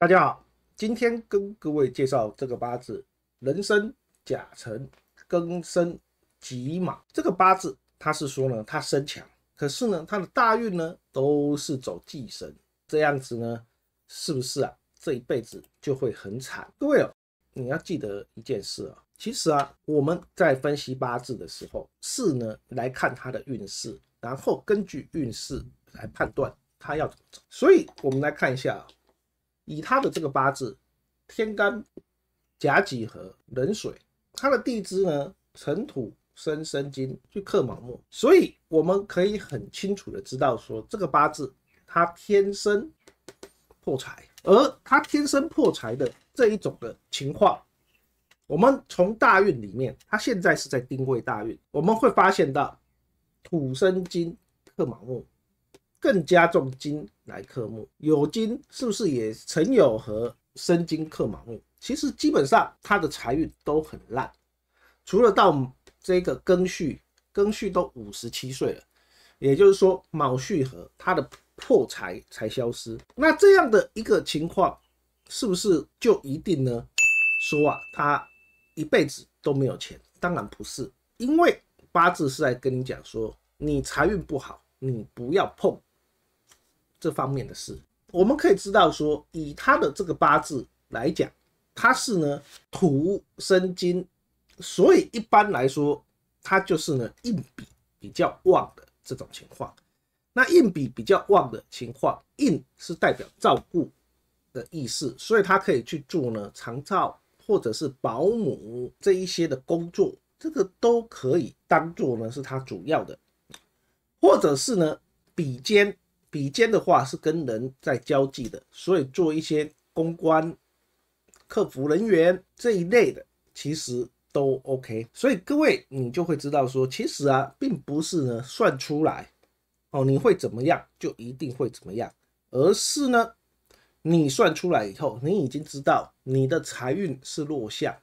大家好，今天跟各位介绍这个八字：人生甲辰、庚申、己卯。这个八字，它是说呢，它身强，可是呢，它的大运呢都是走忌神，这样子呢，是不是啊？这一辈子就会很惨。各位哦，你要记得一件事啊，其实啊，我们在分析八字的时候，是呢来看它的运势，然后根据运势来判断它要怎么走。所以，我们来看一下。以他的这个八字，天干甲己合壬水，他的地支呢，辰土生申金，去克卯木，所以我们可以很清楚的知道，说这个八字他天生破财，而他天生破财的这一种的情况，我们从大运里面，他现在是在丁未大运，我们会发现到土生金克卯木。更加重金来克木，有金是不是也曾有和生金克卯木？其实基本上他的财运都很烂，除了到这个庚戌，庚戌都五十七岁了，也就是说卯戌和他的破财才消失。那这样的一个情况，是不是就一定呢？说啊，他一辈子都没有钱？当然不是，因为八字是在跟你讲说，你财运不好，你不要碰。这方面的事，我们可以知道说，以他的这个八字来讲，他是呢土生金，所以一般来说，他就是呢硬比比较旺的这种情况。那硬比比较旺的情况，硬是代表照顾的意思，所以他可以去做呢，长照或者是保姆这一些的工作，这个都可以当做呢是他主要的，或者是呢比肩比肩的话是跟人在交际的，所以做一些公关、客服人员这一类的，其实都 OK。所以各位，你就会知道说，其实啊，并不是呢算出来哦，你会怎么样就一定会怎么样，而是呢，你算出来以后，你已经知道你的财运是落项，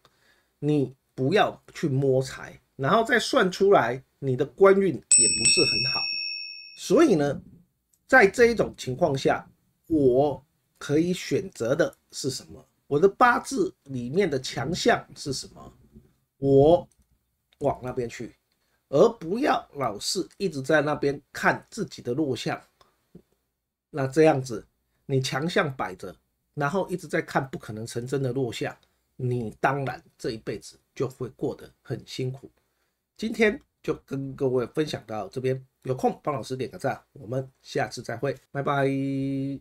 你不要去摸财，然后再算出来你的官运也不是很好，所以呢。在这一种情况下，我可以选择的是什么？我的八字里面的强项是什么？我往那边去，而不要老是一直在那边看自己的弱项。那这样子，你强项摆着，然后一直在看不可能成真的弱项，你当然这一辈子就会过得很辛苦。今天就跟各位分享到这边。有空帮老师点个赞，我们下次再会，拜拜。